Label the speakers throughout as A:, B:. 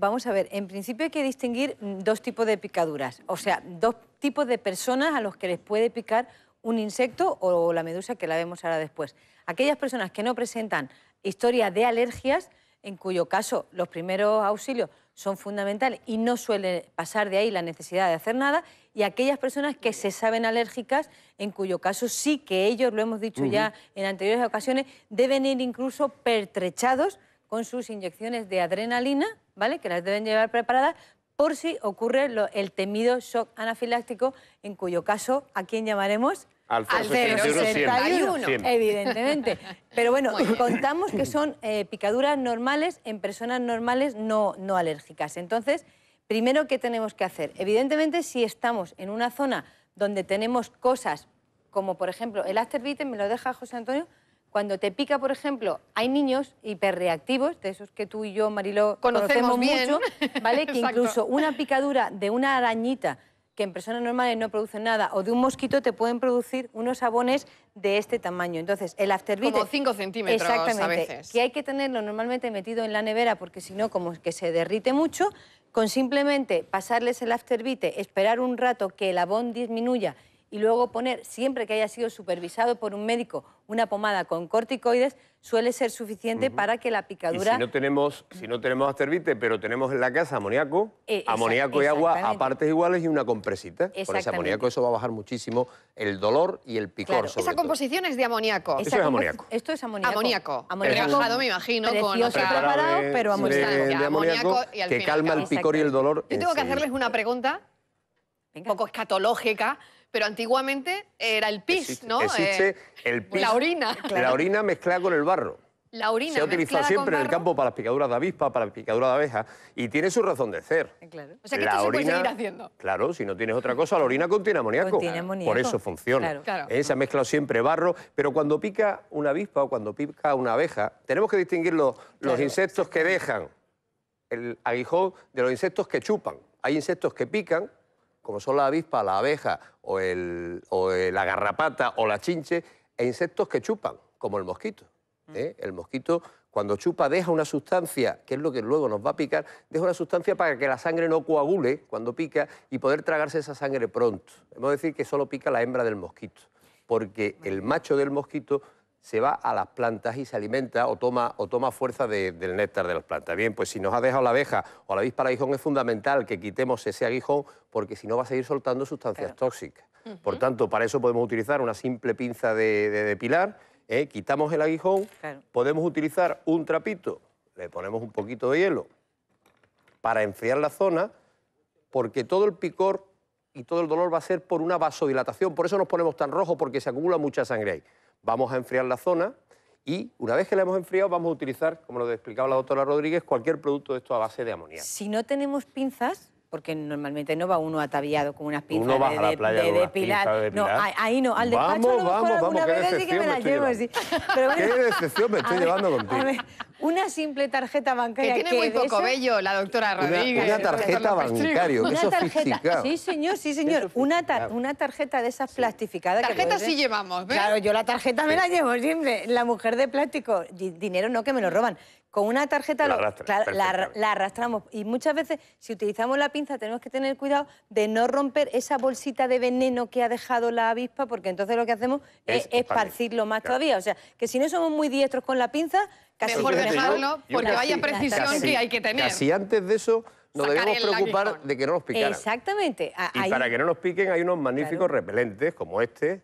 A: Vamos a ver, en principio hay que distinguir mm, dos tipos de picaduras, o sea, dos tipos de personas a los que les puede picar un insecto o la medusa, que la vemos ahora después. Aquellas personas que no presentan historia de alergias, en cuyo caso los primeros auxilios son fundamentales y no suele pasar de ahí la necesidad de hacer nada, y aquellas personas que se saben alérgicas, en cuyo caso sí que ellos, lo hemos dicho ya en anteriores ocasiones, deben ir incluso pertrechados con sus inyecciones de adrenalina que las deben llevar preparadas por si ocurre el temido shock anafiláctico, en cuyo caso, ¿a quién llamaremos? Al, al 0,61, evidentemente. Pero bueno, contamos que son eh, picaduras normales en personas normales no, no alérgicas. Entonces, primero, ¿qué tenemos que hacer? Evidentemente, si estamos en una zona donde tenemos cosas como, por ejemplo, el afterbite, me lo deja José Antonio, cuando te pica, por ejemplo, hay niños hiperreactivos, de esos que tú y yo, Mariló, conocemos, mucho, ¿vale? que incluso una picadura de una arañita que en personas normales no produce nada, o de un mosquito te pueden producir unos sabones de este tamaño. Entonces, el afterbite... Como 5 centímetros exactamente, Que hay que tenerlo normalmente metido en la nevera porque si no, como que se derrite mucho. Con simplemente pasarles el afterbite, esperar un rato que el abón disminuya y luego poner, siempre que haya sido supervisado por un médico, una pomada con corticoides suele ser suficiente para que la picadura... si no
B: tenemos, si no tenemos astervite, pero tenemos en la casa amoníaco, eh, amoníaco y agua a partes iguales y una compresita. Con ese amoníaco eso va a bajar muchísimo el dolor y el picor. esa
C: composición es de amoníaco. eso es amoníaco. Esto es amoníaco. Amoníaco. amoníaco. me imagino, con preparado, pero amoníaco. amoníaco que calma el picor y el dolor. Yo tengo que hacerles una pregunta, un poco escatológica pero antiguamente era el pis, ¿no? Existe eh,
B: el pis. La orina. La orina mezclada con el barro.
C: La orina. Se ha utilizado siempre en el campo
B: para las picaduras de avispa, para las picaduras de abeja, y tiene su razón de ser. Eh, claro. O sea que se puede seguir haciendo. Claro, si no tienes otra cosa, la orina contiene amoníaco. Contiene Por eso funciona. Claro. Claro. Eh, se ha mezclado siempre barro, pero cuando pica una avispa o cuando pica una abeja, tenemos que distinguir los insectos que dejan el aguijón de los insectos que chupan. Hay insectos que pican como son la avispa, la abeja o, el, o la garrapata o la chinche, e insectos que chupan, como el mosquito. Mm. ¿eh? El mosquito cuando chupa deja una sustancia, que es lo que luego nos va a picar, deja una sustancia para que la sangre no coagule cuando pica y poder tragarse esa sangre pronto. Hemos de decir que solo pica la hembra del mosquito, porque el macho del mosquito se va a las plantas y se alimenta o toma, o toma fuerza del néctar de las plantas. Bien, pues si nos ha dejado la abeja o la avispa el aguijón, es fundamental que quitemos ese aguijón porque si no va a seguir soltando sustancias tóxicas. Por tanto, para eso podemos utilizar una simple pinza de, pilar, depilar, ¿eh? quitamos el aguijón, podemos utilizar un trapito, le ponemos un poquito de hielo para enfriar la zona, porque todo el picor y todo el dolor va a ser por una vasodilatación. Por eso nos ponemos tan rojos, porque se acumula mucha sangre ahí. Vamos a enfriar la zona y una vez que la hemos enfriado vamos a utilizar, como lo explicaba la doctora Rodríguez, cualquier producto de esto a base de amoníaco. Si
A: no tenemos pinzas, porque normalmente no va uno ataviado con unas pinzas de, a la playa de, No, ahí no, al despacho vamos, lo vamos, vamos, vez qué que me, estoy llevando. Qué
B: decepción me estoy llevando contigo.
A: Una simple tarjeta bancaria. Que tiene muy poco bello la doctora Rodríguez. Una, tarjeta bancaria, una tarjeta, Sí, señor, sí, señor. Una, una tarjeta de esas plastificadas. Tarjeta sí llevamos, Claro, yo la tarjeta me la llevo siempre. La mujer de plástico, dinero no, que me lo roban. Con una tarjeta la, arrastramos. Y muchas veces, si utilizamos la pinza, tenemos que tener cuidado de no romper esa bolsita de veneno que ha dejado la avispa, porque entonces lo que hacemos es, esparcirlo más todavía. O sea, que si no somos muy diestros con la pinza, Mejor dejarlo, porque vaya precisión que hay que tener. Casi
B: antes de eso nos debemos preocupar de que no nos piquen
A: Exactamente. y para
B: que no nos piquen hay unos magníficos repelentes como este,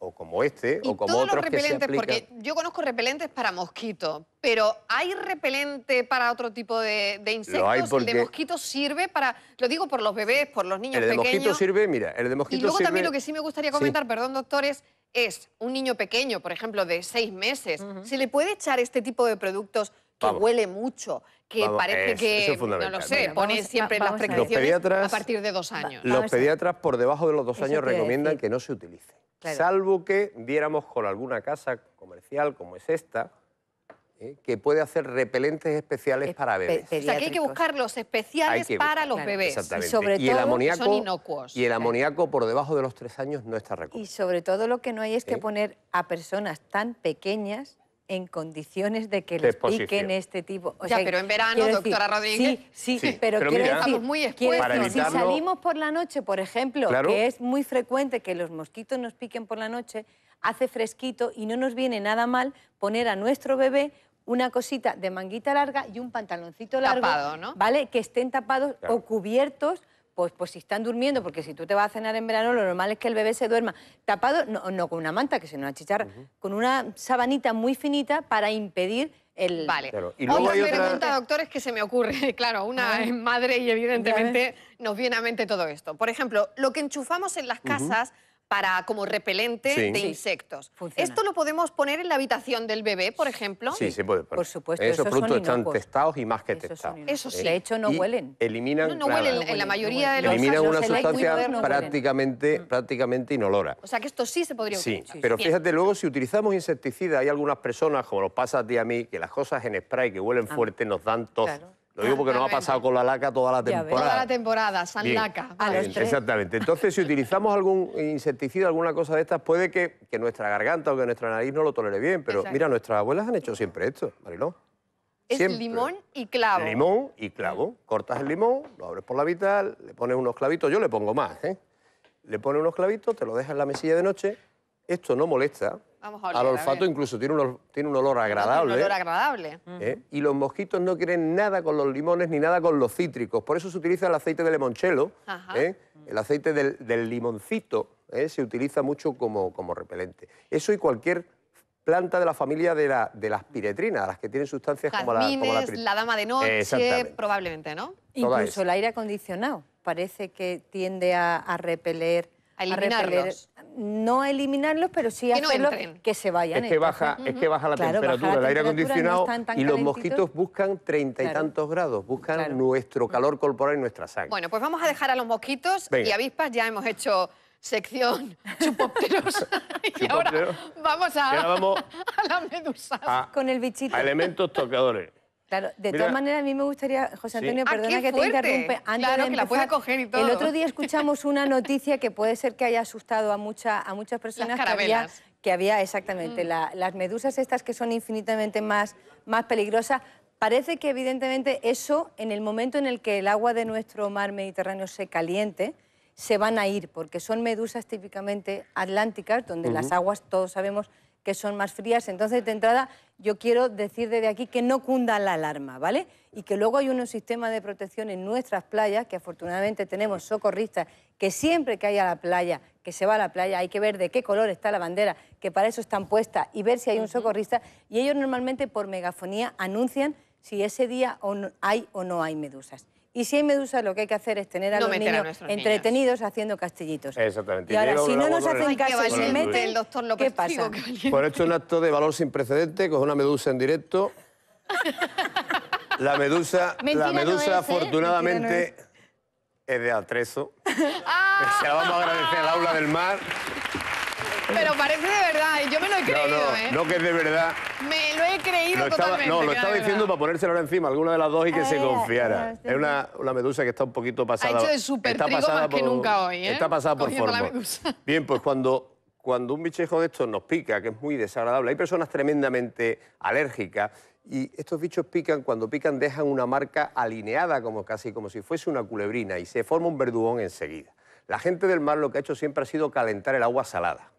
B: o como este, o como todos los repelentes, Porque
C: yo conozco repelentes para mosquitos, pero ¿hay repelente para otro tipo de, insectos? ¿El de mosquitos sirve para...? Lo digo por los bebés, por los niños pequeños. El de
B: sirve, mira, el de mosquito Y luego también lo que
C: sí me gustaría comentar, perdón, doctores, es un niño pequeño, por ejemplo, de seis meses, ¿se le puede echar este tipo de productos que huele mucho, que parece que, no lo
B: sé, ponen pone siempre en las precauciones a partir
C: de dos años. Los pediatras
B: por debajo de los dos años recomiendan que no se utilice. Salvo que diéramos con alguna casa comercial como es esta, ¿eh? que puede hacer repelentes especiales para bebés. o sea, que hay que buscar
C: los
A: especiales para los bebés. Y, sobre todo, el amoníaco, son inocuos. Y el
B: amoníaco por debajo de los tres años no está recomendado.
A: Y sobre todo lo que no hay es que ¿Eh? poner a personas tan pequeñas en condiciones de que les piquen este tipo. O sea, pero en verano, doctora Rodríguez. Sí, pero, muy si salimos por la noche, por ejemplo, que es muy frecuente que los mosquitos nos piquen por la noche, hace fresquito y no nos viene nada mal poner a nuestro bebé una cosita de manguita larga y un pantaloncito largo, Tapado, ¿no? ¿vale? Que estén tapados o cubiertos pues, pues, si están durmiendo, porque si tú te vas a cenar en verano, lo normal es que el bebé se duerma tapado, no, con una manta, que se una chicharra, con una sabanita muy finita para impedir el... Vale. Claro. pregunta, doctor, es que se me ocurre, claro, una ah.
C: es madre y evidentemente nos viene a mente todo esto. Por ejemplo, lo que enchufamos en las casas para como repelente de insectos. ¿Esto lo podemos poner en la habitación del bebé, por ejemplo? Sí, se puede poner. Por supuesto. Esos, productos están
B: testados y más que testados. Eso sí. De hecho, no huelen. Eliminan, no, huelen, en la mayoría de los Eliminan una sustancia prácticamente, mm. prácticamente inolora. O
C: sea que esto sí se podría utilizar. Sí, pero fíjate,
B: luego si utilizamos insecticidas, hay algunas personas, como lo pasa a ti a mí, que las cosas en spray que huelen ah. fuerte nos dan tos. Lo digo porque nos ah, ha pasado con la laca toda la temporada. Toda la
C: temporada, San Laca.
B: Exactamente. Entonces, si utilizamos algún insecticida, alguna cosa de estas, puede que, nuestra garganta o que nuestra nariz no lo tolere bien. Pero mira, nuestras abuelas han hecho siempre esto, Mariló. Es limón
C: y clavo. Limón
B: y clavo. Cortas el limón, lo abres por la vital, le pones unos clavitos. Yo le pongo más, ¿eh? Le pones unos clavitos, te lo dejas en la mesilla de noche. Esto no molesta,
C: al olfato
B: incluso tiene un, olor, tiene un olor agradable. un ¿eh? olor
C: agradable. ¿Eh?
B: Y los mosquitos no quieren nada con los limones ni nada con los cítricos. Por eso se utiliza el aceite de limonchelo, ¿eh? el aceite del, limoncito. Se utiliza mucho como, como repelente. Eso y cualquier planta de la familia de, las piretrinas, las que tienen sustancias como la, como la,
A: dama de noche, probablemente, ¿no? Incluso el aire acondicionado parece que tiende a, repeler... A eliminarlos no eliminarlos, pero sí que que se vayan. Es que baja, es que baja la temperatura el aire acondicionado y los mosquitos
B: buscan treinta y tantos grados, buscan nuestro calor corporal y nuestra sangre.
C: Bueno, pues vamos a dejar a los mosquitos y avispas, ya hemos hecho sección
A: chupópteros.
B: y ahora
A: vamos a, la medusa. Con el bichito. A
B: elementos tocadores.
A: Claro, de todas maneras a mí me gustaría, José Antonio, ah, perdona que te interrumpe. Antes que la coger y todo. El otro día escuchamos una noticia que puede ser que haya asustado a, mucha, a muchas personas. Que había, exactamente mm. las medusas estas que son infinitamente más, más peligrosas. Parece que evidentemente eso, en el momento en el que el agua de nuestro mar Mediterráneo se caliente, se van a ir, porque son medusas típicamente atlánticas, donde las aguas, todos sabemos, que son más frías. Entonces, de entrada, yo quiero decir desde aquí que no cunda la alarma, ¿vale? Y que luego hay un sistema de protección en nuestras playas, que afortunadamente tenemos socorristas, que siempre que haya la playa, que se va a la playa, hay que ver de qué color está la bandera, que para eso están puestas, y ver si hay un socorrista. Y ellos normalmente por megafonía anuncian si ese día hay o no hay medusas. Y si hay medusas, lo que hay que hacer es tener a los niños entretenidos haciendo castillitos.
B: Exactamente. Y, ahora, si no nos hacen caso, se
A: lo ¿qué pasa?
B: Por esto es un acto de valor sin precedente, coge una medusa en directo. La medusa, la medusa ¿eh? afortunadamente, es. de atrezo. Se la vamos a agradecer al aula del mar.
C: Pero parece de verdad, yo me lo he creído, no, no, ¿eh? No,
B: que es de verdad.
C: Me
A: lo he creído totalmente. No, lo estaba diciendo
B: para ponérselo ahora encima, alguna de las dos y que se confiara. es una, medusa que está un poquito pasada. Ha hecho de super está pasada más que nunca hoy, ¿eh? Está pasada por forma. Bien, pues cuando, cuando un bichejo de estos nos pica, que es muy desagradable, hay personas tremendamente alérgicas y estos bichos pican, cuando pican dejan una marca alineada, como casi como si fuese una culebrina, y se forma un verdugón enseguida. La gente del mar lo que ha hecho siempre ha sido calentar el agua salada.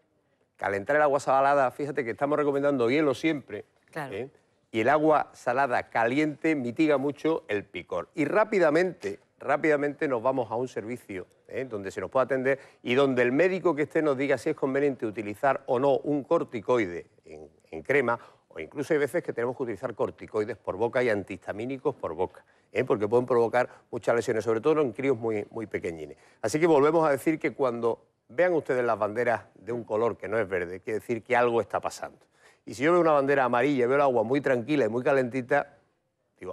B: Calentar el agua salada, fíjate que estamos recomendando hielo siempre. ¿eh? Y el agua salada caliente mitiga mucho el picor. Y rápidamente, rápidamente nos vamos a un servicio ¿eh? donde se nos pueda atender y donde el médico que esté nos diga si es conveniente utilizar o no un corticoide en crema o incluso hay veces que tenemos que utilizar corticoides por boca y antihistamínicos por boca, ¿eh? porque pueden provocar muchas lesiones, sobre todo en críos muy, muy pequeñines. Así que volvemos a decir que cuando vean ustedes las banderas de un color que no es verde, quiere decir que algo está pasando. Y si yo veo una bandera amarilla, veo el agua muy tranquila y muy calentita,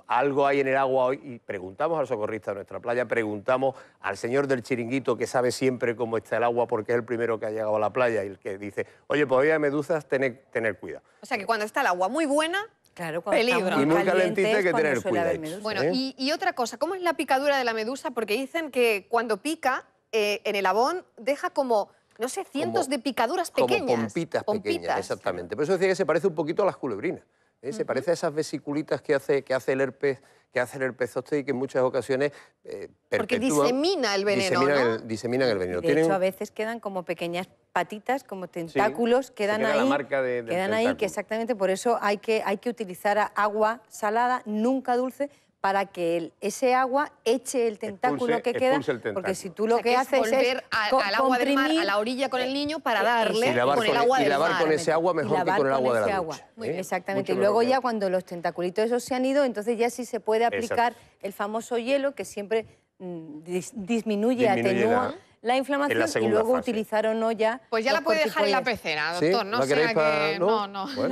B: algo hay en el agua hoy y preguntamos al socorrista de nuestra playa, preguntamos al señor del chiringuito que sabe siempre cómo está el agua porque es el primero que ha llegado a la playa y el que dice, oye, pues hay medusas, tener, cuidado.
C: O sea que cuando está el agua muy buena,
A: Claro, peligro. y muy calentita hay que tener cuidado.
B: ¿eh?
C: y, otra cosa, ¿cómo es la picadura de la medusa? Porque dicen que cuando pica, eh, en el abón deja como, no sé, cientos de picaduras pequeñas. Como pompitas, pequeñas,
B: exactamente. Por eso decía que se parece un poquito a las culebrinas. Se parece a esas vesiculitas que hace, que hace el herpes que hace el herpes zóster y que en muchas ocasiones eh, Porque disemina el veneno, diseminan el, veneno. hecho, a
A: veces quedan como pequeñas patitas, como tentáculos, quedan ahí. La marca de, quedan ahí, que exactamente por eso hay que, hay que utilizar agua salada, nunca dulce, para que ese agua eche el tentáculo que queda, porque si tú lo que, haces es volver al agua de mar, a la orilla con el eh, niño para eh, darle con, el agua y lavar con ese agua mejor que con el agua de la ¿eh? Exactamente, y luego ya cuando los tentaculitos esos se han ido, entonces ya sí se puede aplicar el famoso hielo que siempre mm, disminuye, atenúa la inflamación y luego utilizar utilizaron no ya. Pues ya la puede dejar en la pecera, doctor. No, sea que... no, no.